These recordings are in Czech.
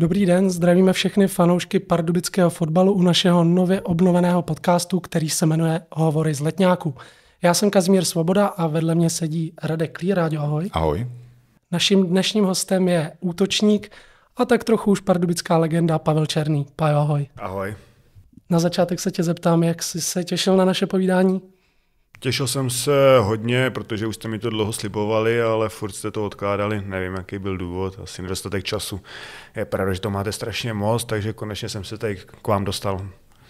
Dobrý den, zdravíme všechny fanoušky pardubického fotbalu u našeho nově obnoveného podcastu, který se jmenuje Hovory z letňáku. Já jsem Kazimír Svoboda a vedle mě sedí Radek Klí. ahoj. Ahoj. Naším dnešním hostem je útočník a tak trochu už pardubická legenda Pavel Černý. Pajo, ahoj. Ahoj. Na začátek se tě zeptám, jak jsi se těšil na naše povídání? Těšil jsem se hodně, protože už jste mi to dlouho slibovali, ale furt jste to odkládali. Nevím, jaký byl důvod, asi nedostatek času. Je pravda, že to máte strašně moc, takže konečně jsem se tady k vám dostal.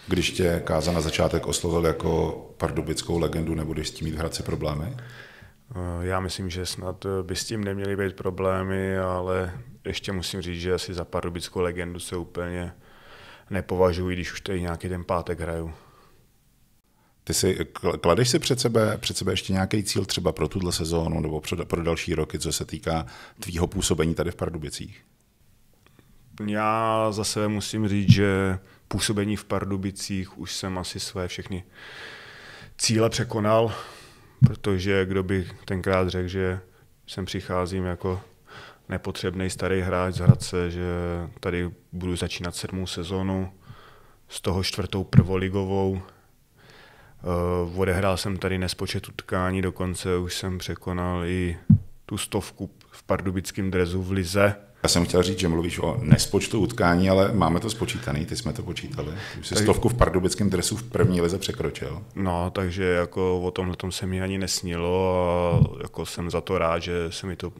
Když tě Káza na začátek oslovil jako pardubickou legendu, nebudeš s tím mít v Hradci problémy? Eh, já myslím, že snad eh, by s tím neměly být problémy, ale ještě musím říct, že asi za pardubickou legendu se úplně nepovažuji, když už tady nějaký ten pátek hraju. Ty si, kladeš si před sebe, před sebe ještě nějaký cíl třeba pro tuhle sezónu nebo pro, pro další roky, co se týká tvýho působení tady v Pardubicích? Já za sebe musím říct, že působení v Pardubicích už jsem asi své všechny cíle překonal, protože kdo by tenkrát řekl, že sem přicházím jako nepotřebný starý hráč z Hradce, že tady budu začínat sedmou sezonu, z toho čtvrtou prvoligovou, Eh, odehrál jsem tady nespočet utkání, dokonce už jsem překonal i tu stovku v pardubickém drezu v Lize. Já jsem chtěl říct, že mluvíš o nespočtu utkání, ale máme to spočítané. ty jsme to počítali. Už jsi tak... stovku v pardubickém dresu v první lize překročil. No, takže jako o tomhle tom se mi ani nesnilo a jako jsem za to rád, že se mi to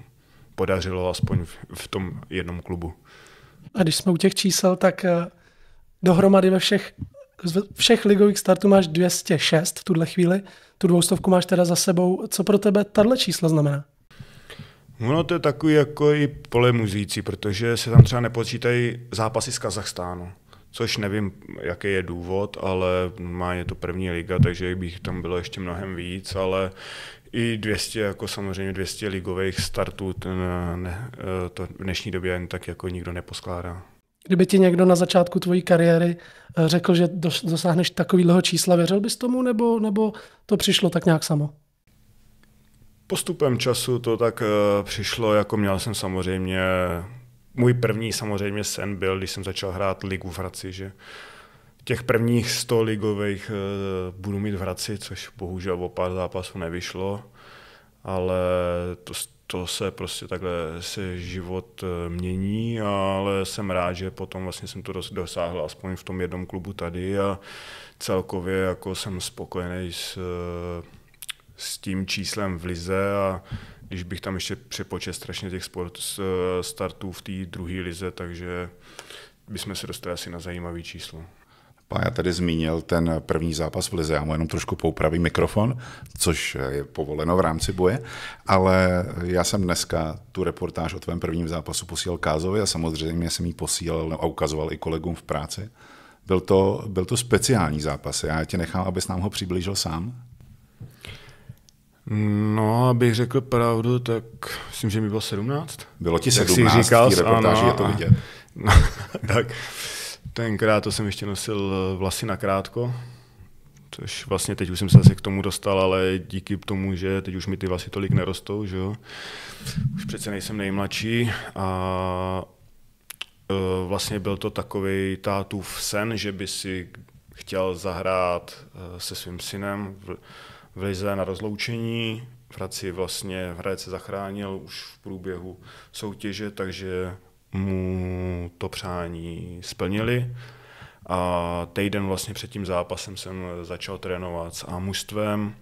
podařilo aspoň v tom jednom klubu. A když jsme u těch čísel, tak eh, dohromady ve všech všech ligových startů máš 206 v tuhle chvíli, tu dvoustovku máš teda za sebou. Co pro tebe tahle čísla znamená? No to je takový jako i polemuzící, protože se tam třeba nepočítají zápasy z Kazachstánu, což nevím, jaký je důvod, ale má je to první liga, takže bych tam bylo ještě mnohem víc, ale i 200, jako samozřejmě 200 ligových startů, ten, eh, ne, eh, to v dnešní době jen tak jako nikdo neposkládá. Kdyby ti někdo na začátku tvojí kariéry eh, řekl, že dosáhneš takového čísla, věřil bys tomu, nebo, nebo to přišlo tak nějak samo? Postupem času to tak uh, přišlo, jako měl jsem samozřejmě, můj první samozřejmě sen byl, když jsem začal hrát ligu v Hradci, že těch prvních 100 ligových uh, budu mít v Hradci, což bohužel o pár zápasů nevyšlo ale to, to se prostě takhle se život eh, mění, ale jsem rád, že potom vlastně jsem to dosáhl aspoň v tom jednom klubu tady a celkově jako jsem spokojený s, eh, s tím číslem v lize a když bych tam ještě přepočet strašně těch sport, eh, startů v té druhé lize, takže bychom se dostali asi na zajímavý číslo. Pája tady zmínil ten první zápas v Lize, já mu jenom trošku poupravím mikrofon, což je povoleno v rámci boje, ale já jsem dneska tu reportáž o tvém prvním zápasu posílal Kázovi a samozřejmě jsem ji posílal a ukazoval i kolegům v práci. Byl to, byl to speciální zápas, já tě nechám, abys nám ho přiblížil sám. No, abych řekl pravdu, tak myslím, že mi bylo 17. Bylo ti 17, v té reportáži ano, je to vidět. No, tak Tenkrát to jsem ještě nosil eh, vlasy na krátko, což vlastně teď už jsem se asi k tomu dostal, ale díky tomu, že teď už mi ty vlasy tolik nerostou, že jo. Už přece nejsem nejmladší a eh, vlastně byl to takový tátův sen, že by si chtěl zahrát eh, se svým synem v lize na rozloučení. V Hradci vlastně Hradec se zachránil už v průběhu soutěže, takže mu to přání splnili. A týden vlastně před tím zápasem jsem začal trénovat s A mužstvem.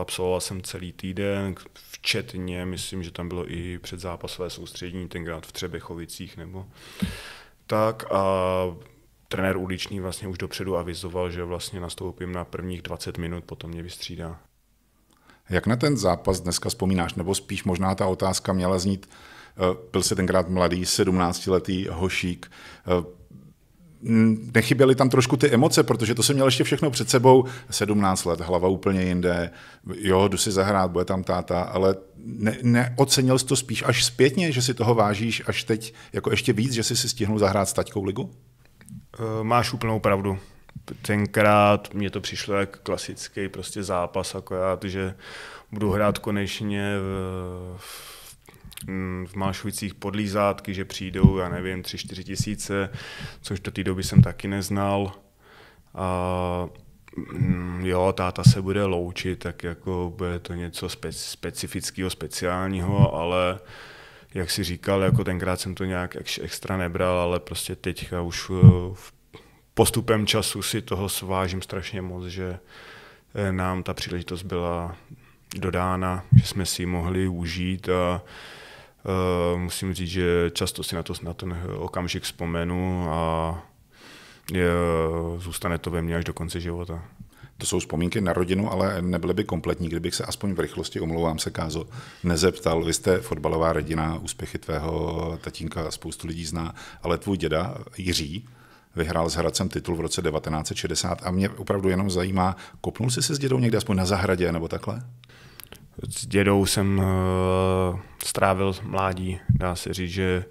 Absolvoval jsem celý týden, včetně, myslím, že tam bylo i předzápasové soustředění, tenkrát v Třebechovicích nebo tak. A trenér uliční vlastně už dopředu avizoval, že vlastně nastoupím na prvních 20 minut, potom mě vystřídá. Jak na ten zápas dneska vzpomínáš? Nebo spíš možná ta otázka měla znít, Eh, byl si tenkrát mladý, 17-letý hošík. Eh, nechyběly tam trošku ty emoce, protože to jsem měl ještě všechno před sebou. 17 let, hlava úplně jinde, jo, jdu si zahrát, bude tam táta, ale ne, neocenil jsi to spíš až zpětně, že si toho vážíš až teď jako ještě víc, že jsi si stihnul zahrát s taťkou ligu? Eh, máš úplnou pravdu tenkrát mě to přišlo jak klasický prostě zápas, akorát, že budu hrát konečně v, v Mm, v Malšovicích podlízátky, že přijdou, já nevím, tři čtyři tisíce, což do té doby jsem taky neznal. A mm, jo, táta se bude loučit, tak jako bude to něco specifického, speciálního, ale jak si říkal, jako tenkrát jsem to nějak extra nebral, ale prostě teďka už eh, postupem času si toho svážím strašně moc, že eh, nám ta příležitost byla dodána, že jsme si ji mohli užít a Eh, musím říct, že často si na, to, na ten okamžik vzpomenu a je, zůstane to ve mně až do konce života. To jsou vzpomínky na rodinu, ale nebyly by kompletní, kdybych se aspoň v rychlosti, omlouvám se, Kázo, nezeptal. Vy jste fotbalová rodina, úspěchy tvého tatínka spoustu lidí zná, ale tvůj děda Jiří vyhrál s Hradcem titul v roce 1960 a mě opravdu jenom zajímá, kopnul jsi se s dědou někde aspoň na zahradě nebo takhle? S dědou jsem eh, strávil mládí. Dá se říct, že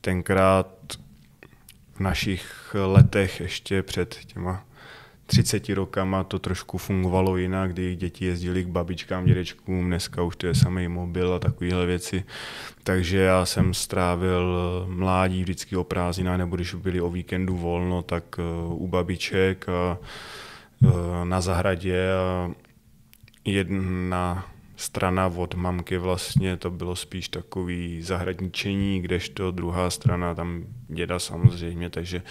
tenkrát v našich letech ještě před těma 30 rokama to trošku fungovalo jinak, kdy děti jezdili k babičkám, dědečkům, dneska už to je samý mobil a takovéhle věci. Takže já jsem strávil eh, mládí vždycky o prázdninách, nebo když byli o víkendu volno, tak eh, u babiček a na zahradě a jedna strana od mamky vlastně to bylo spíš takový zahradničení, kdežto druhá strana tam děda samozřejmě, takže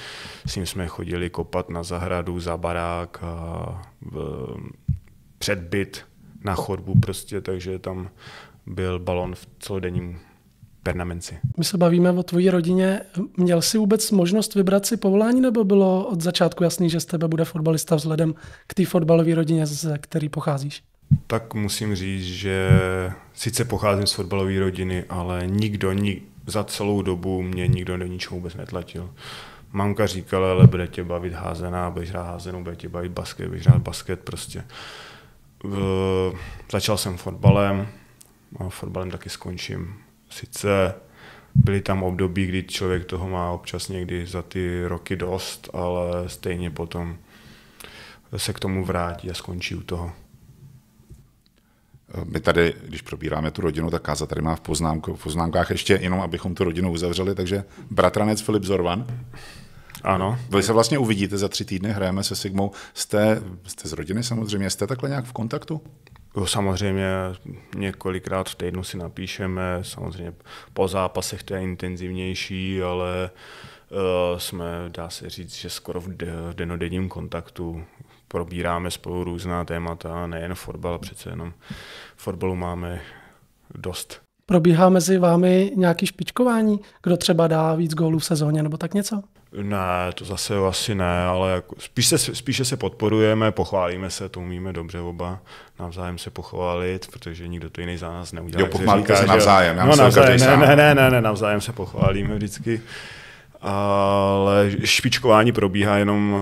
s ním jsme chodili kopat na zahradu, za barák a v, byt na chodbu prostě, takže tam byl balon v celodenním pernamenci. My se bavíme o tvojí rodině. Měl jsi vůbec možnost vybrat si povolání, nebo bylo od začátku jasný, že z tebe bude fotbalista vzhledem k té fotbalové rodině, z který pocházíš? tak musím říct, že sice pocházím z fotbalové rodiny, ale nikdo nik, za celou dobu mě nikdo do ničeho vůbec netlatil. Mamka říkala, ale bude tě bavit házená, budeš hrát házenou, bude tě bavit basket, budeš hrát basket prostě. V, začal jsem fotbalem, a fotbalem taky skončím. Sice byly tam období, kdy člověk toho má občas někdy za ty roky dost, ale stejně potom se k tomu vrátí a skončí u toho. My tady, když probíráme tu rodinu, tak Káza tady má v, poznámku, v poznámkách ještě jenom, abychom tu rodinu uzavřeli, takže bratranec Filip Zorvan. Ano. Vy se vlastně uvidíte za tři týdny, hrajeme se Sigmou. Jste, jste z rodiny samozřejmě, jste takhle nějak v kontaktu? Jo, samozřejmě několikrát v týdnu si napíšeme, samozřejmě po zápasech to je intenzivnější, ale uh, jsme, dá se říct, že skoro v, de- v denodenním kontaktu probíráme spolu různá témata, nejen fotbal, přece jenom fotbalu máme dost. Probíhá mezi vámi nějaký špičkování, kdo třeba dá víc gólů v sezóně nebo tak něco? Ne, to zase asi ne, ale jako spíš se, spíše se podporujeme, pochválíme se, to umíme dobře oba, navzájem se pochválit, protože nikdo to jiný za nás neudělá. Jo, pochválíte se navzájem, já no, navzájem, ne, ne, ne, ne, ne, navzájem se pochválíme vždycky ale špičkování probíhá jenom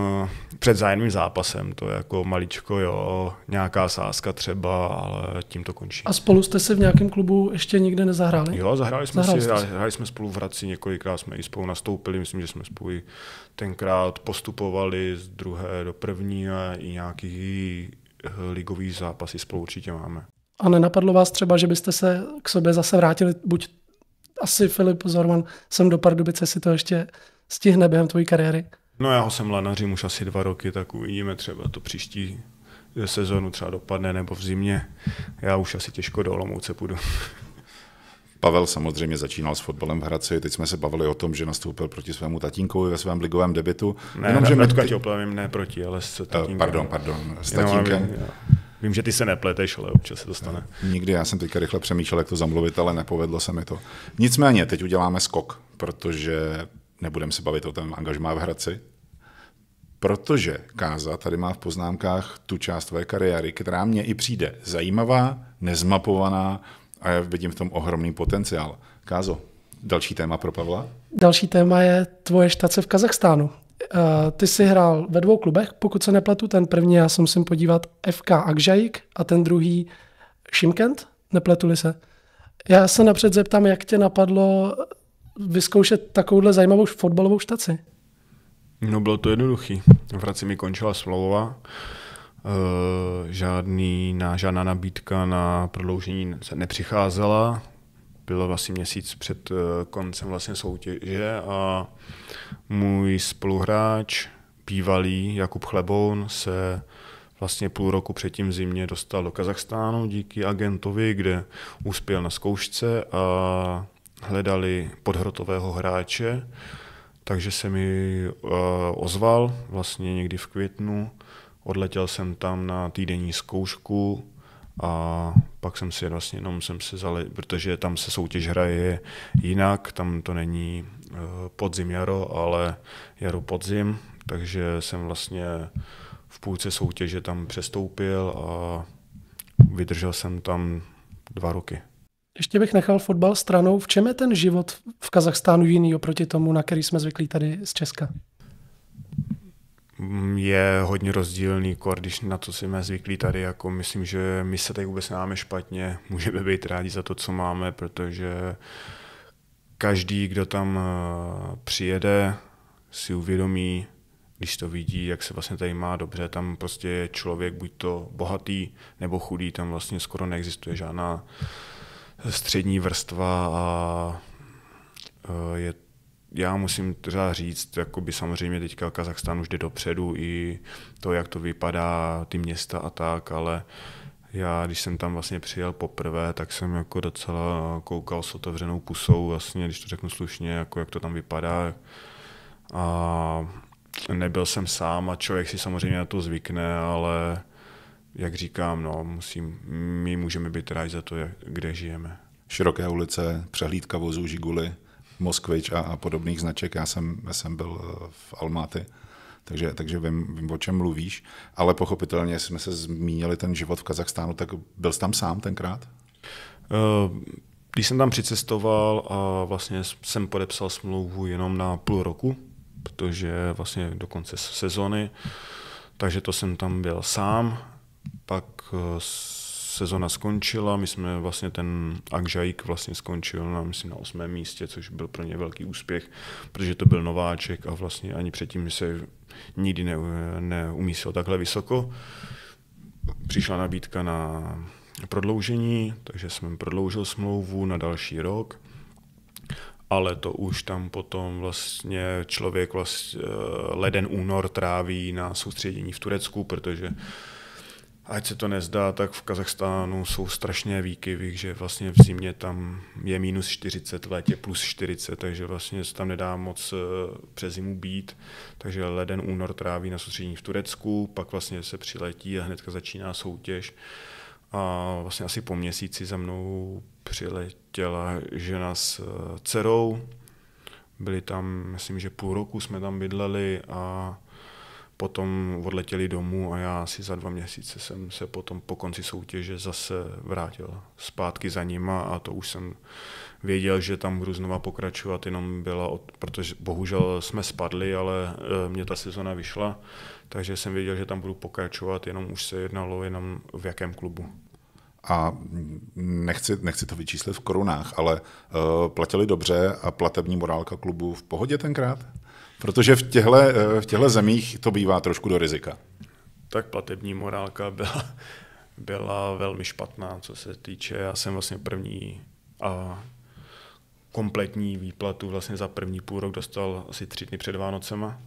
před zájemným zápasem, to je jako maličko, jo, nějaká sázka třeba, ale tím to končí. A spolu jste se v nějakém klubu ještě nikde nezahráli? Jo, zahráli jsme, zahráli si, zahráli, zahráli jsme spolu v Hradci několikrát, jsme i spolu nastoupili, myslím, že jsme spolu tenkrát postupovali z druhé do první a i nějaký ligový zápasy spolu určitě máme. A nenapadlo vás třeba, že byste se k sobě zase vrátili, buď asi Filip Zorman jsem do Pardubice si to ještě stihne během tvojí kariéry? No já ho jsem lanařím už asi dva roky, tak uvidíme třeba to příští sezonu třeba dopadne nebo v zimě. Já už asi těžko do Olomouce půjdu. Pavel samozřejmě začínal s fotbalem v Hradci, teď jsme se bavili o tom, že nastoupil proti svému tatínkovi ve svém ligovém debitu. Ne, Jenom, ne, že Radka tě oplavím, ne proti, ale s eh, tatínkem. Pardon, pardon, s tatínkem. Jenom, Vím, že ty se nepleteš, ale občas se to stane. Eh, nikdy, já jsem teďka rychle přemýšlel, jak to zamluvit, ale nepovedlo se mi to. Nicméně, teď uděláme skok, protože nebudeme se bavit o tom angažmá v Hradci, protože Káza tady má v poznámkách tu část tvoje kariéry, která mě i přijde zajímavá, nezmapovaná a já vidím v tom ohromný potenciál. Kázo, další téma pro Pavla? Další téma je tvoje štace v Kazachstánu. Eh, ty jsi hrál ve dvou klubech, pokud se nepletu, ten první já jsem musím podívat FK Akžajik a ten druhý Šimkent, nepletuli se. Já se napřed zeptám, jak tě napadlo vyzkoušet takovouhle zajímavou fotbalovou štaci? No bylo to jednoduchý. V Hradci mi končila slova, eh, žádný, na, žádná nabídka na prodloužení se nepřicházela, bylo vlastně měsíc před eh, koncem vlastně soutěže a můj spoluhráč, bývalý Jakub Chleboun, se vlastně půl roku předtím v zimě dostal do Kazachstánu díky agentovi, kde uspěl na zkoušce a hledali podhrotového hráče, takže se mi eh, ozval vlastně někdy v květnu. Odletěl jsem tam na týdenní zkoušku a pak jsem si vlastně jenom jsem se zale, protože tam se soutěž hraje jinak, tam to není eh, podzim jaro, ale jaro podzim, takže jsem vlastně v půlce soutěže tam přestoupil a vydržel jsem tam dva roky. Ještě bych nechal fotbal stranou. V čem je ten život v Kazachstánu jiný oproti tomu, na který jsme zvyklí tady z Česka? je hodně rozdílný, kor, když na co jsme zvyklí tady, jako myslím, že my se tady vůbec nemáme špatně, můžeme být rádi za to, co máme, protože každý, kdo tam eh, přijede, si uvědomí, když to vidí, jak se vlastně tady má dobře, tam prostě je člověk buď to bohatý nebo chudý, tam vlastně skoro neexistuje žádná střední vrstva a eh, je já musím třeba říct, jakoby samozřejmě teďka Kazachstán už jde dopředu i to, jak to vypadá, ty města a tak, ale já, když jsem tam vlastně přijel poprvé, tak jsem jako docela koukal s otevřenou pusou, vlastně, když to řeknu slušně, jako jak to tam vypadá. A nebyl jsem sám a člověk si samozřejmě na to zvykne, ale jak říkám, no, musím, my můžeme být rádi za to, jak, kde žijeme. Široké ulice, přehlídka vozů Žiguly, Moskvič a, a podobných značek. Já jsem, já jsem byl eh, v Almaty, takže, takže vím, vím, o čem mluvíš. Ale pochopitelně, jsme se zmínili ten život v Kazachstánu, tak byl jsi tam sám tenkrát? Eh, když jsem tam přicestoval a vlastně jsem podepsal smlouvu jenom na půl roku, protože vlastně do konce sezony, takže to jsem tam byl sám pak eh, sezona skončila, my jsme vlastně ten Akžajík vlastně skončil na, myslím, na osmém místě, což byl pro ně velký úspěch, protože to byl nováček a vlastně ani předtím se nikdy ne, neumístil takhle vysoko. Přišla nabídka na prodloužení, takže jsem prodloužil smlouvu na další rok, ale to už tam potom vlastně člověk vlastně leden únor tráví na soustředění v Turecku, protože Ať se to nezdá, tak v Kazachstánu jsou strašné výkyvy, že vlastně v zimě tam je minus 40, v létě plus 40, takže vlastně se tam nedá moc eh, přes zimu být. Takže leden, únor tráví na soustředění v Turecku, pak vlastně se přiletí a hnedka začíná soutěž. A vlastně asi po měsíci za mnou přiletěla žena s eh, dcerou. Byli tam, myslím, že půl roku jsme tam bydleli a potom odletěli domů a já asi za dva měsíce jsem se potom po konci soutěže zase vrátil zpátky za nima a to už jsem věděl, že tam budu znova pokračovat, jenom byla, od, protože bohužel jsme spadli, ale e, mě ta sezona vyšla, takže jsem věděl, že tam budu pokračovat, jenom už se jednalo jenom v jakém klubu. A nechci, nechci to vyčíslit v korunách, ale uh, platili dobře a platební morálka klubu v pohodě tenkrát? Protože v těchto, eh, v těchto zemích to bývá trošku do rizika. Tak platební morálka byla, byla velmi špatná, co se týče, já jsem vlastně první a kompletní výplatu vlastně za první půl rok dostal asi tři dny před Vánocema.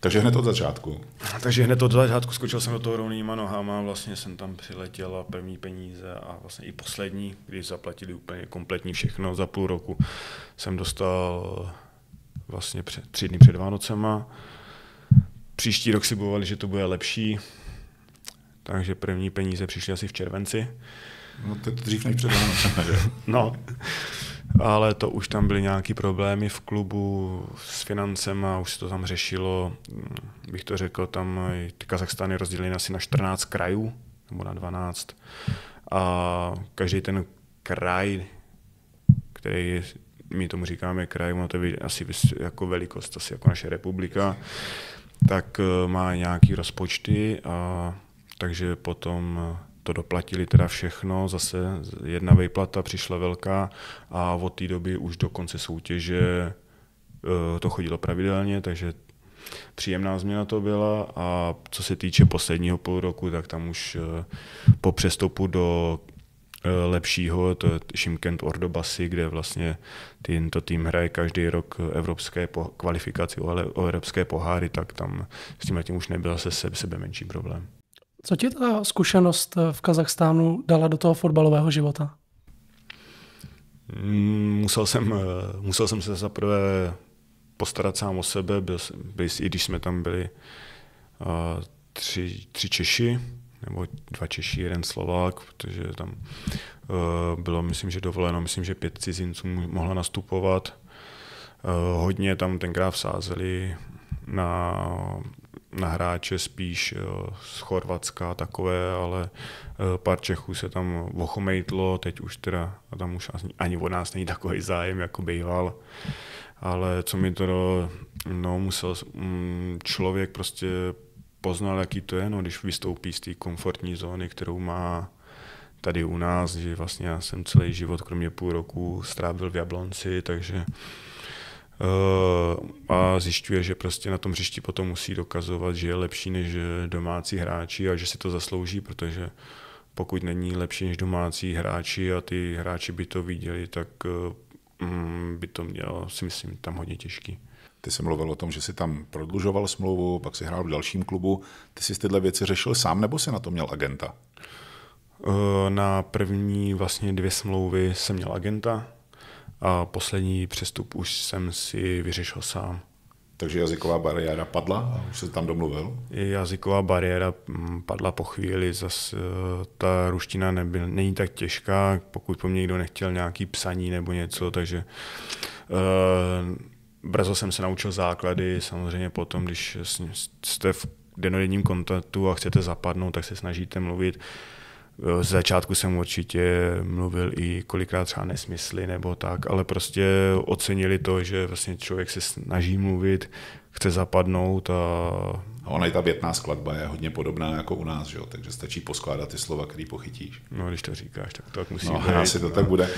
Takže hned od začátku. Takže hned od začátku skočil jsem do toho rovnýma nohama, vlastně jsem tam přiletěl a první peníze a vlastně i poslední, když zaplatili úplně kompletní všechno za půl roku, jsem dostal vlastně před, tři dny před Vánocema. Příští rok si bojovali, že to bude lepší, takže první peníze přišly asi v červenci. No to je to dřív než před Vánocem, že? no, ale to už tam byly nějaké problémy v klubu s a už se to tam řešilo, bych to řekl, tam ty Kazachstány rozdělili asi na 14 krajů, nebo na 12. A každý ten kraj, který my tomu říkáme kraj, ono to je asi jako velikost, asi jako naše republika, tak eh, má nějaký rozpočty a takže potom eh, to doplatili teda všechno, zase jedna vejplata přišla velká a od té doby už do konce soutěže eh, to chodilo pravidelně, takže příjemná změna to byla a co se týče posledního půl roku, tak tam už po přestupu do Eh, lepšího, to je Shimkent Ordobasi, kde vlastně tento tým hraje každý rok eh, evropské po, kvalifikaci ale o evropské poháry, tak tam s tím tím už nebyl zase sebe, sebe menší problém. Co ti ta zkušenost eh, v Kazachstánu dala do toho fotbalového života? Mm, musel jsem, musel jsem se zaprvé postarat sám o sebe, byl, byl, i když jsme tam byli tři, tři Češi, nebo dva Češi, jeden Slovák, protože tam eh, bylo, myslím, že dovoleno, myslím, že pět cizinců mohla nastupovat. Eh, hodně tam tenkrát vsázeli na, na hráče spíš eh, z Chorvatska takové, ale pár Čechů se tam ochomejtlo, teď už teda a tam už ani od nás není takový zájem, jako býval. Ale co mi to, no, musel mm, člověk prostě poznal, jaký to je, no, když vystoupí z té komfortní zóny, kterou má tady u nás, že vlastně já jsem celý život, kromě půl roku, strávil v Jablonci, takže eh, a zjišťuje, že prostě na tom hřišti potom musí dokazovat, že je lepší než domácí hráči a že si to zaslouží, protože pokud není lepší než domácí hráči a ty hráči by to viděli, tak eh, mm, by to mělo, si myslím, tam hodně těžký. Ty jsi mluvil o tom, že jsi tam prodlužoval smlouvu, pak si hrál v dalším klubu. Ty jsi tyhle věci řešil sám nebo jsi na to měl agenta? Eh, na první vlastně dvě smlouvy jsem měl agenta a poslední přestup už jsem si vyřešil sám. Takže jazyková bariéra padla a už se tam domluvil? Jazyková bariéra mm, padla po chvíli, zase eh, ta ruština nebyl, není tak těžká, pokud po mně někdo nechtěl nějaký psaní nebo něco, takže uh, brzo jsem se naučil základy, samozřejmě potom, když jste v denodenním kontaktu a chcete zapadnout, tak se snažíte mluvit. E, z začátku jsem určitě mluvil i kolikrát třeba nesmysly nebo tak, ale prostě ocenili to, že vlastně člověk se snaží mluvit, chce zapadnout. A... a ona i ta větná skladba je hodně podobná jako u nás, že jo? takže stačí poskládat ty slova, který pochytíš. No, když to říkáš, tak to tak musí no, být. asi to no. tak bude.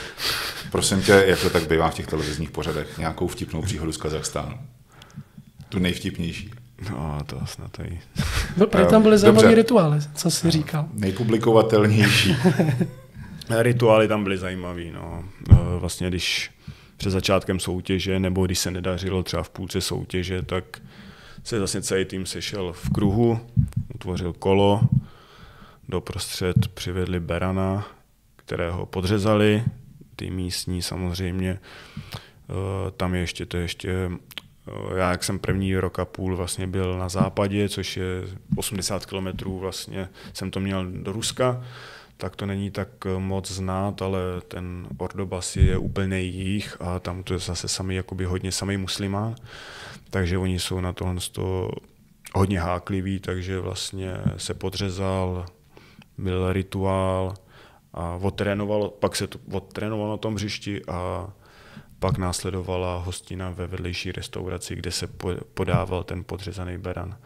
Prosím tě, jak to tak bývá v těch televizních pořadech, nějakou vtipnou příhodu z Kazachstánu. Tu nejvtipnější. No, to snad i. No, proto tam byly zajímavé rituály, co jsi říkal. Nejpublikovatelnější. Rituály tam byly zajímavé. No. E, vlastně, když před začátkem soutěže, nebo když se nedařilo třeba v půlce soutěže, tak se zase celý tým sešel v kruhu, utvořil kolo, doprostřed přivedli Berana, kterého podřezali, ty místní samozřejmě. Eh, tam je ještě to ještě eh, já, jak jsem první rok a půl vlastně byl na západě, což je 80 kilometrů, vlastně jsem to měl do Ruska, tak to není tak eh, moc znát, ale ten Ordobas je úplně jich a tam to je zase sami, jakoby hodně samý muslima, takže oni jsou na tohle to hodně hákliví, takže vlastně se podřezal, byl rituál a odtrénoval, pak se to odtrénoval na tom hřišti a pak následovala hostina ve vedlejší restauraci, kde se podával ten podřezaný beran.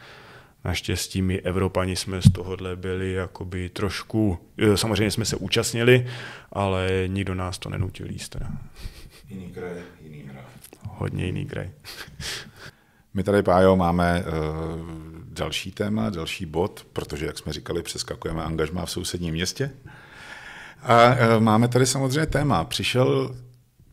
Naštěstí my Evropani jsme z tohohle byli jakoby trošku, samozřejmě jsme se účastnili, ale nikdo nás to nenutil jíst. Teda. Jiný kraj, jiný hra. Hodně jiný kraj. My tady, Pájo, máme uh, další téma, další bod, protože, jak jsme říkali, přeskakujeme angažmá v sousedním městě. A uh, máme tady samozřejmě téma. Přišel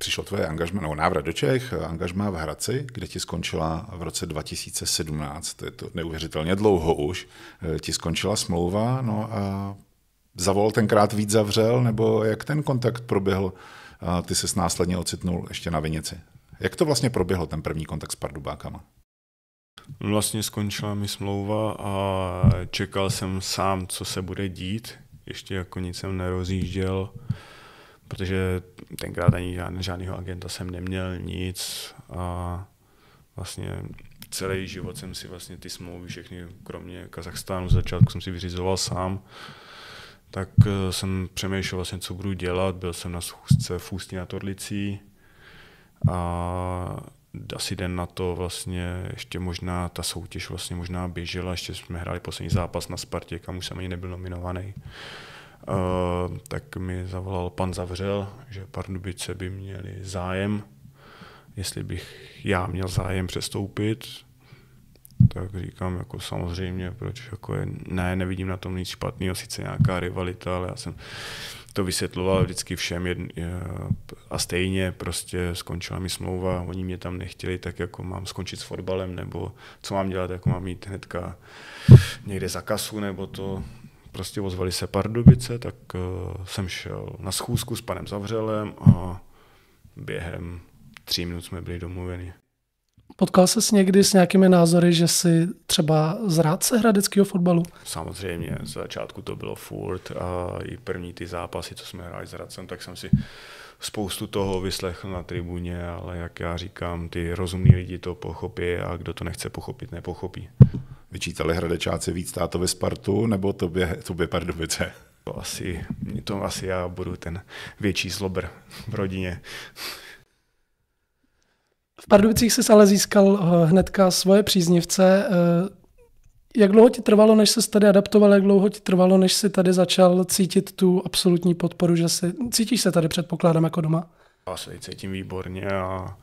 přišlo tvoje angažma, nebo návrat do Čech, eh, angažma v Hradci, kde ti skončila v roce 2017, to je to neuvěřitelně dlouho už, eh, ti skončila smlouva, no a zavol tenkrát víc zavřel, nebo jak ten kontakt proběhl, ty se následně ocitnul ještě na Vinici. Jak to vlastně proběhl ten první kontakt s Pardubákama? Vlastně skončila mi smlouva a čekal jsem sám, co se bude dít. Ještě jako nic jsem nerozjížděl protože tenkrát ani žádný, žádného agenta jsem neměl, nic a vlastně celý život jsem si vlastně ty smlouvy všechny, kromě Kazachstánu, z začátku jsem si vyřizoval sám, tak eh, jsem přemýšlel vlastně, co budu dělat, byl jsem na schůzce v Ústí na Torlicí a asi den na to vlastně ještě možná ta soutěž vlastně možná běžela, ještě jsme hráli poslední zápas na Spartě, kam už jsem ani nebyl nominovaný. Eh, tak mi zavolal pan Zavřel, že Pardubice by měli zájem, jestli bych já měl zájem přestoupit, tak říkám jako samozřejmě, proč jako je, ne, nevidím na tom nic špatného, sice nějaká rivalita, ale já jsem to vysvětloval vždycky všem jedn, eh, a stejně prostě skončila mi smlouva, oni mě tam nechtěli, tak jako mám skončit s fotbalem, nebo co mám dělat, jako mám mít hnedka někde za kasu, nebo to, prostě ozvali se Pardubice, tak eh, jsem šel na schůzku s panem Zavřelem a během tří minut jsme byli domluveni. Potkal ses někdy s nějakými názory, že si třeba zrádce hradeckého fotbalu? Samozřejmě, z začátku to bylo furt a i první ty zápasy, co jsme hráli s Hradcem, tak jsem si spoustu toho vyslechl na tribuně, ale jak já říkám, ty rozumní lidi to pochopí a kdo to nechce pochopit, nepochopí. Vyčítali hradečáci víc ve Spartu nebo tobě, tobě Pardubice? To asi, to asi já budu ten větší zlobr v rodině. V Pardubicích jsi ale získal eh, hnedka svoje příznivce. Eh, jak dlouho ti trvalo, než se tady adaptoval, jak dlouho ti trvalo, než si tady začal cítit tu absolutní podporu, že si, cítíš se tady předpokládám jako doma? Já se cítím výborně a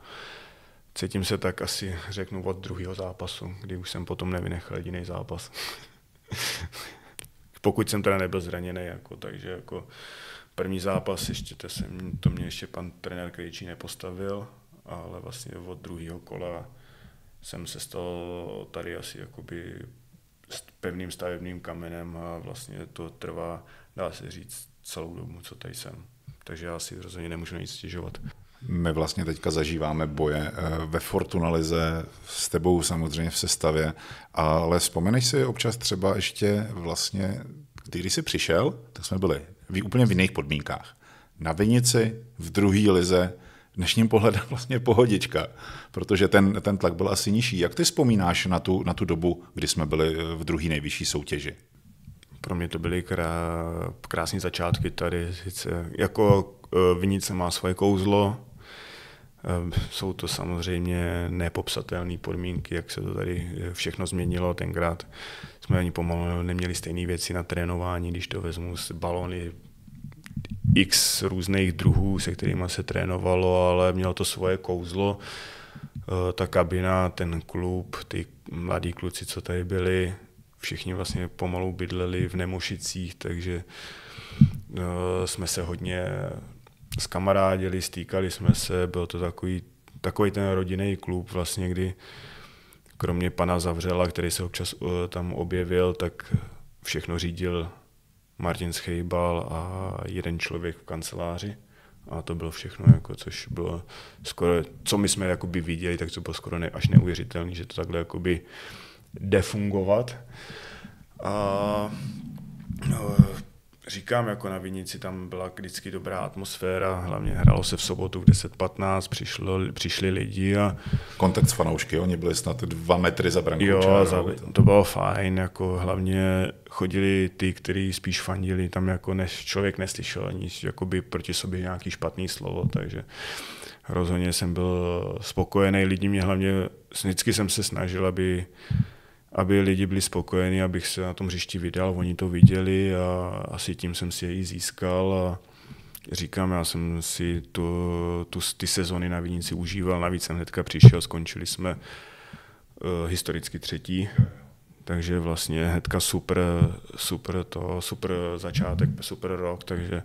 Cítím se tak asi, řeknu, od druhého zápasu, kdy už jsem potom nevynechal jediný zápas. Pokud jsem teda nebyl zraněný, jako, takže jako první zápas, ještě to, jsem, to mě ještě pan trenér Krejčí nepostavil, ale vlastně od druhého kola jsem se stal tady asi jakoby pevným stavebným kamenem a vlastně to trvá, dá se říct, celou dobu, co tady jsem. Takže já si rozhodně nemůžu nic stěžovat. My vlastně teďka zažíváme boje eh, ve Fortunalize s tebou samozřejmě v sestavě, ale vzpomeneš si občas třeba ještě vlastně, když jsi přišel, tak jsme byli v úplně v jiných podmínkách. Na Vinici, v druhé lize, dnešním pohledem vlastně pohodička, protože ten, ten tlak byl asi nižší. Jak ty vzpomínáš na tu, na tu dobu, kdy jsme byli eh, v druhé nejvyšší soutěži? Pro mě to byly krá, krásné začátky tady. Sice jako eh, Vinice má svoje kouzlo, Ehm, jsou to samozřejmě nepopsatelné podmínky, jak se to tady eh, všechno změnilo. Tenkrát jsme ani pomalu neměli stejné věci na trénování, když to vezmu z balony x různých druhů, se kterými se trénovalo, ale mělo to svoje kouzlo. Ehm, ta kabina, ten klub, ty mladí kluci, co tady byli, všichni vlastně pomalu bydleli v Nemošicích, takže ehm, jsme se hodně s kamaráděli stýkali jsme se, byl to takový, takový ten rodinný klub vlastně, kdy kromě pana Zavřela, který se občas eh, tam objevil, tak všechno řídil Martin Schejbal a jeden člověk v kanceláři. A to bylo všechno, jako, což bylo skoro, co my jsme jakoby viděli, tak to bylo skoro ne, až neuvěřitelné, že to takhle jakoby defungovat. A no, říkám, jako na Vinici tam byla vždycky dobrá atmosféra, hlavně hrálo se v sobotu v 10.15, přišlo, přišli lidi a... Kontakt s fanoušky, oni byli snad dva metry za brankou. Jo, za, to bylo fajn, jako hlavně chodili ty, kteří spíš fandili, tam jako než člověk neslyšel nic, jakoby proti sobě nějaký špatný slovo, takže rozhodně jsem byl spokojený, lidi mě hlavně, vždycky jsem se snažil, aby aby lidi byli spokojeni, abych se na tom hřišti vydal, oni to viděli a asi tím jsem si je i získal a říkám, já jsem si tu, tu, ty sezony na Vinici užíval, navíc jsem hnedka přišel, skončili jsme uh, historicky třetí, takže vlastně hnedka super, super to, super začátek, super rok, takže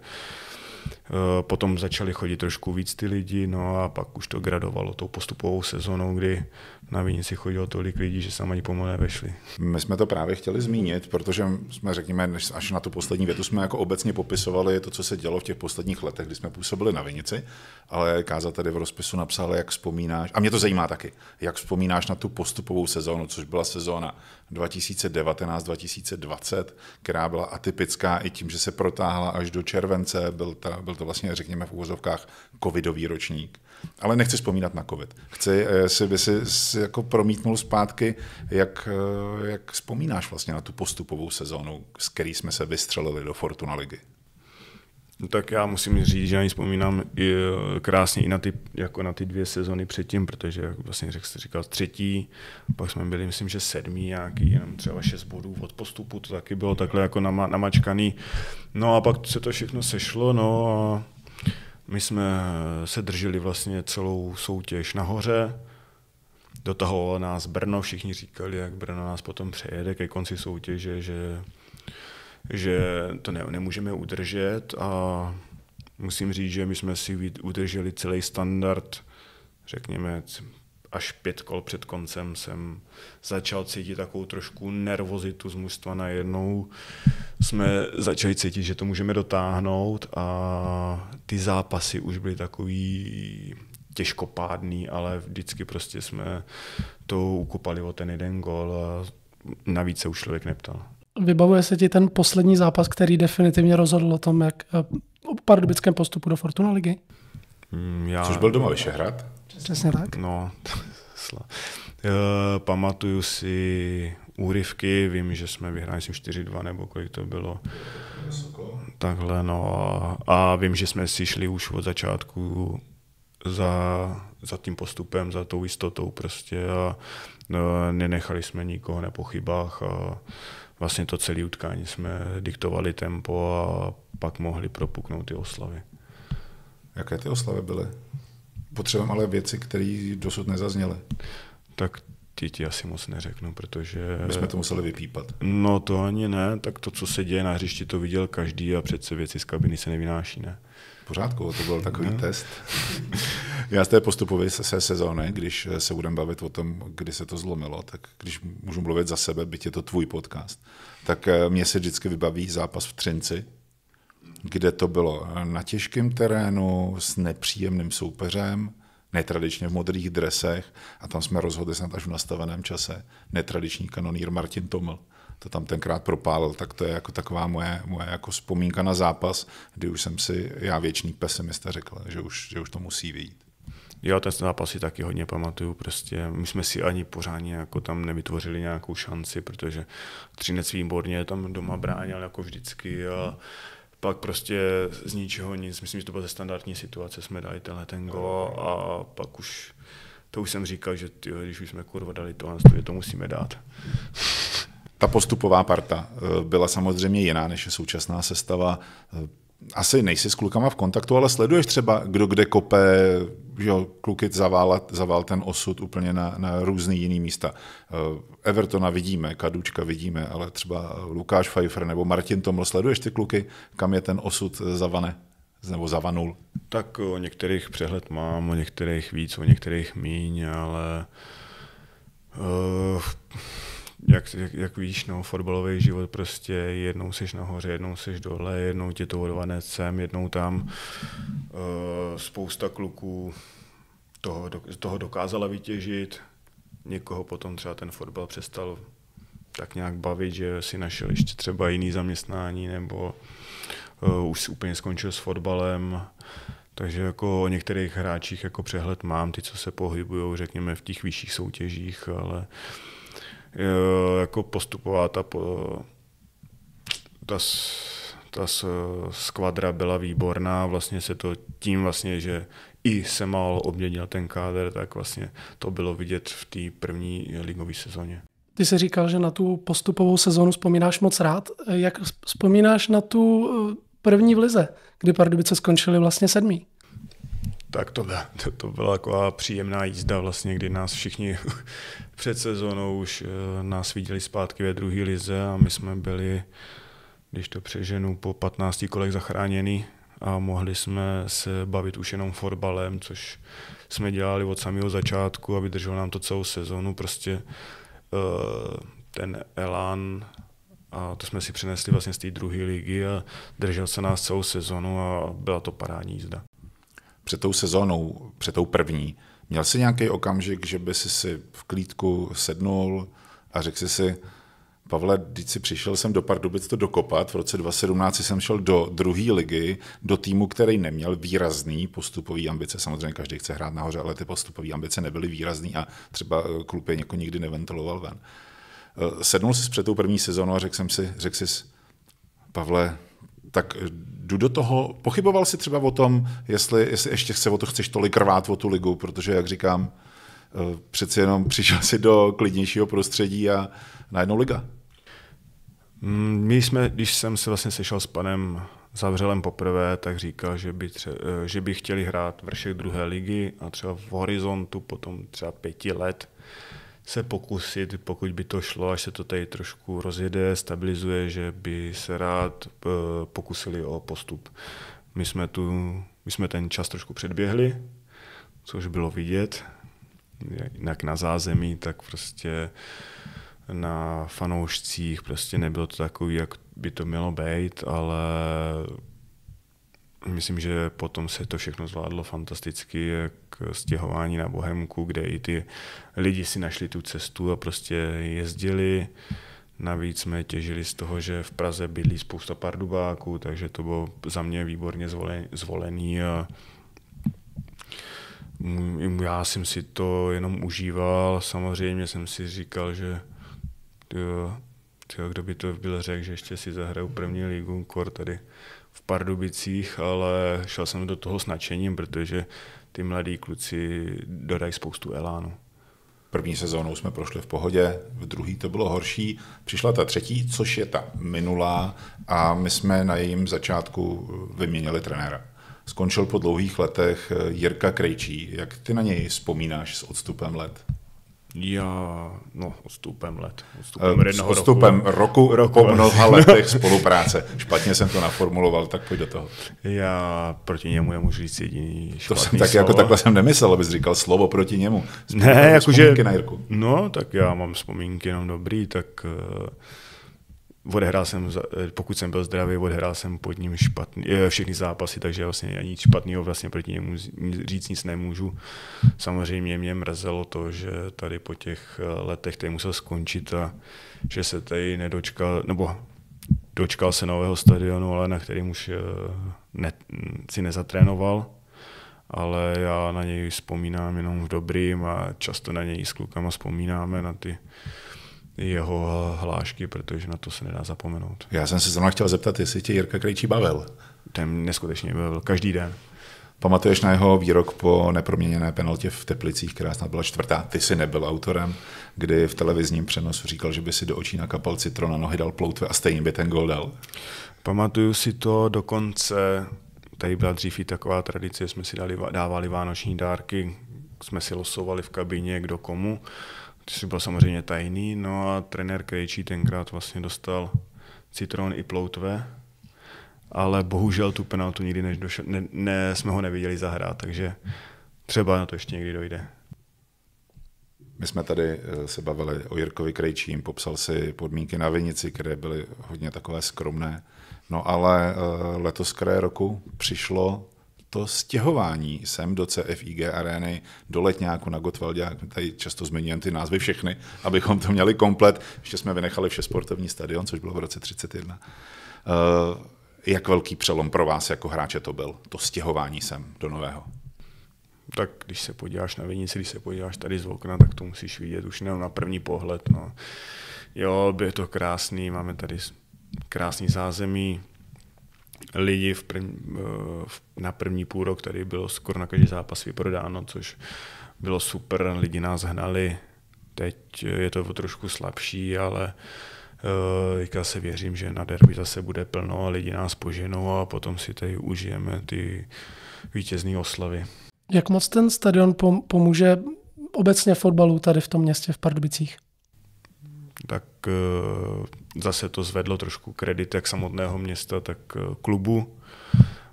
Eh, potom začali chodit trošku víc ty lidi, no a pak už to gradovalo tou postupovou sezónou, kdy na Vinici chodilo tolik lidí, že sami ani pomalu nevešli. My jsme to právě chtěli zmínit, protože jsme, řekněme, až na tu poslední větu jsme jako obecně popisovali to, co se dělo v těch posledních letech, kdy jsme působili na Vinici, ale Káza tady v rozpisu napsal, jak vzpomínáš, a mě to zajímá taky, jak vzpomínáš na tu postupovou sezónu, což byla sezóna 2019-2020, která byla atypická i tím, že se protáhla až do července, byl, ta, byl to vlastně, řekněme v úvozovkách, covidový ročník. Ale nechci vzpomínat na covid. Chci, jestli eh, by si, jako promítnul zpátky, jak, eh, jak vzpomínáš vlastně na tu postupovou sezónu, s který jsme se vystřelili do Fortuna ligy. No tak já musím říct, že ani vzpomínám i, eh, krásně i na ty, jako na ty dvě sezony předtím, protože jak vlastně řekl, jste říkal třetí, pak jsme byli, myslím, že sedmý nějaký, jenom třeba šest bodů od postupu, to taky bylo takhle jako namačkaný. No a pak se to všechno sešlo, no a my jsme se drželi vlastně celou soutěž nahoře, dotahovalo nás Brno, všichni říkali, jak Brno nás potom přejede ke konci soutěže, že že to ne, nemůžeme udržet a musím říct, že my jsme si udrželi celý standard, řekněme, až pět kol před koncem jsem začal cítit takovou trošku nervozitu z mužstva najednou. Jsme začali cítit, že to můžeme dotáhnout a ty zápasy už byly takový těžkopádný, ale vždycky prostě jsme to ukupali o ten jeden gol a navíc se už člověk neptal. Vybavuje se ti ten poslední zápas, který definitivně rozhodl o tom, jak eh, o pardubickém postupu do Fortuna ligy? Mm, já... Což byl doma Vyšehrad? Přesně tak. No, sla. Uh, pamatuju si úryvky, vím, že jsme vyhráli 4-2 nebo kolik to bylo. Takhle, no. A vím, že jsme si šli už od začátku za, za tím postupem, za tou jistotou prostě a no, nenechali jsme nikoho na pochybách a vlastně to celé utkání jsme diktovali tempo a pak mohli propuknout ty oslavy. Jaké ty oslavy byly? Potřebujeme ale věci, které dosud nezazněly. Tak ti ti asi moc neřeknu, protože... My jsme to museli vypípat. No to ani ne, tak to, co se děje na hřišti, to viděl každý a přece věci z kabiny se nevynáší, ne? pořádku, to byl takový no. test. Já z té postupové se sezóny, když se budeme bavit o tom, kdy se to zlomilo, tak když můžu mluvit za sebe, byť je to tvůj podcast, tak eh, mě se vždycky vybaví zápas v Třinci, kde to bylo na těžkém terénu s nepříjemným soupeřem, netradičně v modrých dresech a tam jsme rozhodli snad až v nastaveném čase. Netradiční kanonýr Martin Toml to tam tenkrát propálil, tak to je jako taková moje, moje jako vzpomínka na zápas, kdy už jsem si, já věčný pesimista řekl, že už, že už to musí vyjít. Jo, ten zápas si taky hodně pamatuju. Prostě my jsme si ani pořádně jako tam nevytvořili nějakou šanci, protože Třinec výborně tam doma bránil jako vždycky a, pak prostě z ničeho nic, myslím, že to byla ze standardní situace, jsme dali tenhle ten gol a pak už, to už jsem říkal, že tyjo, když už jsme kurva dali tohle, to, to musíme dát. Ta postupová parta eh, byla samozřejmě jiná než je současná sestava. Eh, asi nejsi s klukama v kontaktu, ale sleduješ třeba, kdo kde kope, že jo, kluky zavála, zavál ten osud úplně na, na různý jiný místa. Eh, Evertona vidíme, Kadučka vidíme, ale třeba Lukáš Pfeiffer nebo Martin Toml, sleduješ ty kluky, kam je ten osud zavane? nebo zavanul? Tak o některých přehled mám, o některých víc, o některých míň, ale uh, jak, jak, jak víš, no, fotbalový život prostě jednou jsi nahoře, jednou jsi dole, jednou tě to odvane sem, jednou tam. Uh, spousta kluků toho, toho dokázala vytěžit, někoho potom třeba ten fotbal přestal tak nějak bavit, že si našel ještě třeba jiný zaměstnání nebo uh, už si úplně skončil s fotbalem. Takže jako o některých hráčích jako přehled mám, ty, co se pohybují, řekněme, v těch vyšších soutěžích, ale uh, Eh, jako postupová ta, ta, ta skvadra byla výborná, vlastně se to tím vlastně, že i se málo obměnil ten káder, tak vlastně to bylo vidět v té první ligové sezóně. Ty jsi říkal, že na tu postupovou sezónu vzpomínáš moc rád. Eh, jak vzpomínáš na tu eh, první v lize, kdy Pardubice skončili vlastně sedmý? Tak to, to, to byla taková příjemná jízda, vlastně, kdy nás všichni před sezónou už eh, nás viděli zpátky ve druhé lize a my jsme byli, když to přeženu, po 15 kolech zachráněni a mohli jsme se bavit už jenom fotbalem, což jsme dělali od samého začátku a vydrželo nám to celou sezónu. Prostě eh, ten elán a to jsme si přinesli vlastně z té druhé ligy a držel se nás celou sezonu a byla to parádní jízda před tou sezónou, před tou první, měl jsi nějaký okamžik, že by si si v klídku sednul a řekl si si, Pavle, když si přišel jsem do Pardubic to dokopat, v roce 2017 jsem šel do druhé ligy, do týmu, který neměl výrazný postupový ambice, samozřejmě každý chce hrát nahoře, ale ty postupové ambice nebyly výrazný a třeba eh, klub je nikdy neventiloval ven. Eh, sednul jsi před tou první sezónu a řekl jsem si, řekl jsi, Pavle, tak eh, jdu do toho. Pochyboval si třeba o tom, jestli, jestli ještě se o to chceš tolik krvát o tu ligu, protože, jak říkám, eh, přeci jenom přišel si do klidnějšího prostředí a najednou liga. Mm, my jsme, když jsem se vlastně sešel s panem Zavřelem poprvé, tak říkal, že by, tře- eh, že by chtěli hrát vršek druhé ligy a třeba v horizontu potom třeba pěti let se pokusit, pokud by to šlo, až se to tady trošku rozjede, stabilizuje, že by se rád eh, pokusili o postup. My jsme, tu, my jsme ten čas trošku předběhli, což bylo vidět, jak na zázemí, tak prostě na fanoušcích, prostě nebylo to takový, jak by to mělo být, ale myslím, že potom se to všechno zvládlo fantasticky k stěhování na Bohemku, kde i ty lidi si našli tu cestu a prostě jezdili. Navíc jsme těžili z toho, že v Praze bydlí spousta pardubáků, takže to bylo za mě výborně zvolený. A já jsem si to jenom užíval. Samozřejmě jsem si říkal, že jo, jo, kdo by to byl řekl, že ještě si zahraju první ligu, kor tady v Pardubicích, ale šel jsem do toho s nadšením, protože ty mladí kluci dodají spoustu elánu. První sezónou jsme prošli v pohodě, v druhý to bylo horší, přišla ta třetí, což je ta minulá a my jsme na jejím začátku vyměnili trenéra. Skončil po dlouhých letech Jirka Krejčí. Jak ty na něj vzpomínáš s odstupem let? Já, no, odstupem let. Odstupem um, s odstupem roku, roku, roku po mnoha letech spolupráce. Špatně jsem to naformuloval, tak pojď do toho. Já proti němu můžu říct jediný To jsem tak jako slovo. jako takhle jsem nemyslel, abys říkal slovo proti němu. Spomínám ne, jakože... na Jirku. No, tak já mám vzpomínky jenom dobrý, tak... Uh, odehrál jsem, eh, pokud jsem byl zdravý, odehrál jsem pod ním špatný, eh, všechny zápasy, takže vlastně ani nic špatného vlastně proti němu říct nic nemůžu. Samozřejmě mě mrzelo to, že tady po těch eh, letech tady musel skončit a že se tady nedočkal, nebo dočkal se nového stadionu, ale na kterým už ne, si nezatrénoval ale já na něj vzpomínám jenom v dobrým a často na něj s klukama vzpomínáme na ty jeho hlášky, protože na to se nedá zapomenout. Já jsem se zrovna chtěl zeptat, jestli tě Jirka Krejčí bavil. Ten neskutečně bavil, každý den. Pamatuješ na jeho výrok po neproměněné penaltě v Teplicích, která snad byla čtvrtá? Ty si nebyl autorem, kdy v televizním přenosu říkal, že by si do očí nakapal citron na nohy dal ploutve a stejně by ten gol dal. Pamatuju si to dokonce, tady byla dřív i taková tradice, jsme si dali, dávali vánoční dárky, jsme si losovali v kabině kdo komu to byl samozřejmě tajný, no a trenér Krejčí tenkrát vlastně dostal citron i ploutve, ale bohužel tu penaltu nikdy než došel, ne, ne, jsme ho neviděli zahrát, takže třeba na to ještě někdy dojde. My jsme tady eh, se bavili o Jirkovi Krejčím, popsal si podmínky na Vinici, které byly hodně takové skromné. No ale eh, letos kraje roku přišlo to stěhování sem do CFIG arény, do Letňáku na Gotwaldě, tady často zmiňujeme ty názvy všechny, abychom to měli komplet, ještě jsme vynechali vše sportovní stadion, což bylo v roce 31. Uh, eh, jak velký přelom pro vás jako hráče to byl, to stěhování sem do nového? tak když se podíváš na vinici, když se podíváš tady z okna, tak to musíš vidět už jenom na první pohled. No. Jo, je to krásný, máme tady krásný zázemí, lidi v prv, eh, na první půl rok tady bylo skoro na každý zápas vyprodáno, což bylo super, lidi nás hnali. Teď je to trošku slabší, ale eh, teďka se věřím, že na derby zase bude plno a lidi nás poženou a potom si tady užijeme ty vítězné oslavy. Jak moc ten stadion pomůže obecně fotbalu tady v tom městě v Pardubicích? tak eh, zase to zvedlo trošku kredit jak samotného města, tak eh, klubu.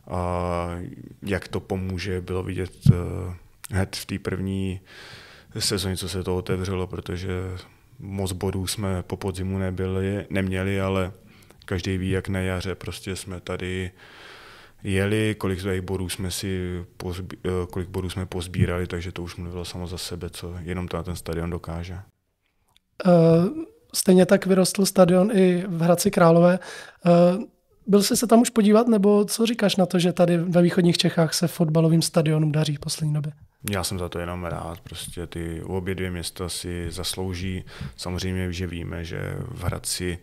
A jak to pomůže, bylo vidět eh, hned v té první sezóně, co se to otevřelo, protože moc bodů jsme po podzimu nebyli, neměli, ale každý ví, jak na jaře prostě jsme tady jeli, kolik svých bodů jsme si pozbí, kolik bodů jsme pozbírali, takže to už mluvilo samo za sebe, co jenom ten stadion dokáže. Stejně tak vyrostl stadion i v Hradci Králové. Eh, byl jsi se tam už podívat, nebo co říkáš na to, že tady ve východních Čechách se fotbalovým stadionům daří v poslední době? Já jsem za to jenom rád, prostě ty obě dvě města si zaslouží. Samozřejmě, že víme, že v Hradci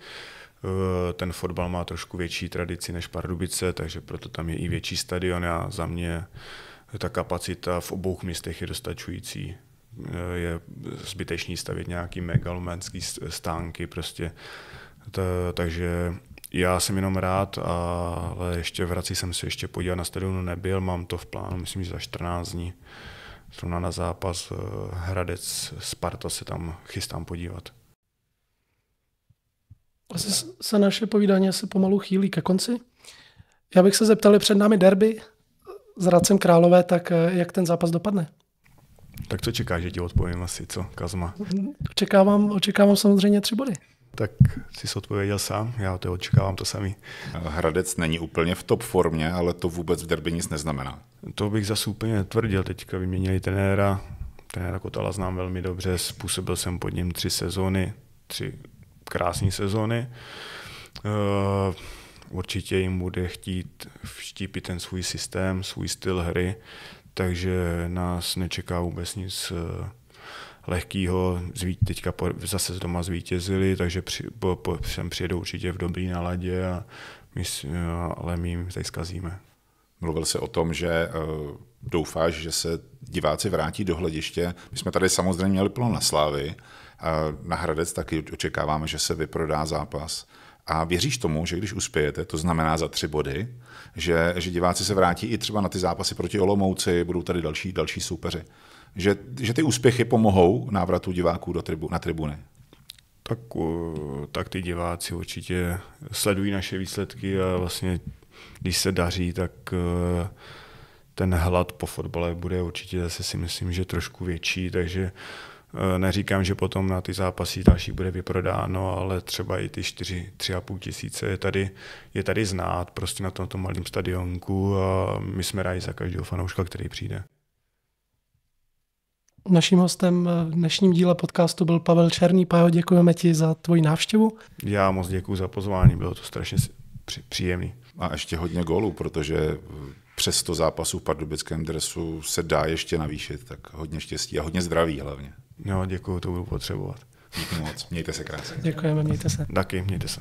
eh, ten fotbal má trošku větší tradici než Pardubice, takže proto tam je i větší stadion a za mě ta kapacita v obou městech je dostačující. Eh, je zbytečný stavět nějaký megalomanský stánky prostě. To, takže já jsem jenom rád, ale ještě v Hradci jsem se ještě podívat na stadionu nebyl, mám to v plánu, myslím, že za 14 dní zrovna na zápas eh, Hradec Sparta se tam chystám podívat. Asi se naše povídání se pomalu chýlí ke konci. Já bych se zeptal, před námi derby s Hradcem Králové, tak eh, jak ten zápas dopadne? Tak co čekáš, že ti odpovím asi, co, Kazma? Očekávám, očekávám samozřejmě tři body. Tak jsi se odpověděl sám, já to očekávám to samý. Hradec není úplně v top formě, ale to vůbec v derby nic neznamená. To bych zase úplně tvrdil. Teďka vyměnili trenéra, trenéra Kotala znám velmi dobře, způsobil jsem pod ním tři sezóny, tři krásné sezóny. Eh, určitě jim bude chtít vštípit ten svůj systém, svůj styl hry, takže nás nečeká vůbec nic eh, lehkýho. teďka zase z doma zvítězili, takže při, po, po, sem přijedou určitě v dobrý naladě, a my, eh, ale my jim tady zkazíme. Mluvil se o tom, že eh, doufáš, že se diváci vrátí do hlediště. My jsme tady samozřejmě měli plno na slávy, na Hradec taky očekáváme, že se vyprodá zápas. A věříš tomu, že když uspějete, to znamená za tři body, že, že diváci se vrátí i třeba na ty zápasy proti Olomouci, budou tady další, další soupeři. Že, že ty úspěchy pomohou návratu diváků do tribu, na tribuny. Tak, eh, tak ty diváci určitě sledují naše výsledky a vlastně, když se daří, tak eh, ten hlad po fotbale bude určitě zase si myslím, že trošku větší, takže Eh, neříkám, že potom na ty zápasy další bude vyprodáno, ale třeba i ty 4, 3,5 tisíce je tady, je tady znát prostě na tomto malém stadionku a my jsme rádi za každého fanouška, který přijde. Naším hostem v dnešním díle podcastu byl Pavel Černý. Pájo, děkujeme ti za tvoji návštěvu. Já moc děkuji za pozvání, bylo to strašně příjemný. A ještě hodně gólů, protože eh, přes to zápasu v pardubickém dresu se dá ještě navýšit, tak hodně štěstí a hodně zdraví hlavně. Jo, no, děkuji, to budu potřebovat. Díky moc, mějte se krásně. Děkujeme, mějte se. Taky, mějte se.